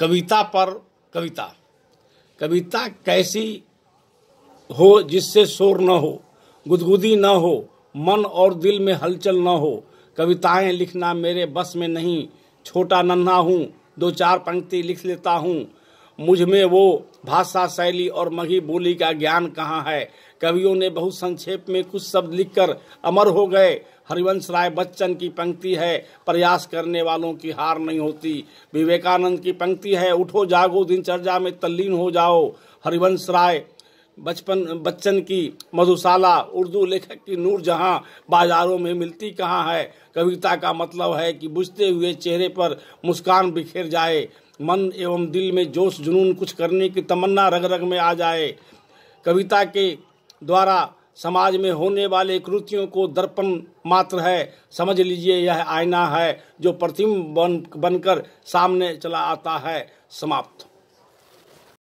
कविता पर कविता कविता कैसी हो जिससे शोर न हो गुदगुदी न हो मन और दिल में हलचल न हो कविताएं लिखना मेरे बस में नहीं छोटा नन्हा हूँ दो चार पंक्ति लिख लेता हूँ मुझ में वो भाषा शैली और मही बोली का ज्ञान कहाँ है कवियों ने बहुत संक्षेप में कुछ शब्द लिखकर अमर हो गए हरिवंश राय बच्चन की पंक्ति है प्रयास करने वालों की हार नहीं होती विवेकानंद की पंक्ति है उठो जागो दिनचर्या में तल्लीन हो जाओ हरिवंश राय बचपन बच्चन की मधुशाला उर्दू लेखक की नूर जहां बाजारों में मिलती कहाँ है कविता का मतलब है कि बुझते हुए चेहरे पर मुस्कान बिखेर जाए मन एवं दिल में जोश जुनून कुछ करने की तमन्ना रग रग में आ जाए कविता के द्वारा समाज में होने वाले कृतियों को दर्पण मात्र है समझ लीजिए यह आईना है जो प्रतिम बन बनकर सामने चला आता है समाप्त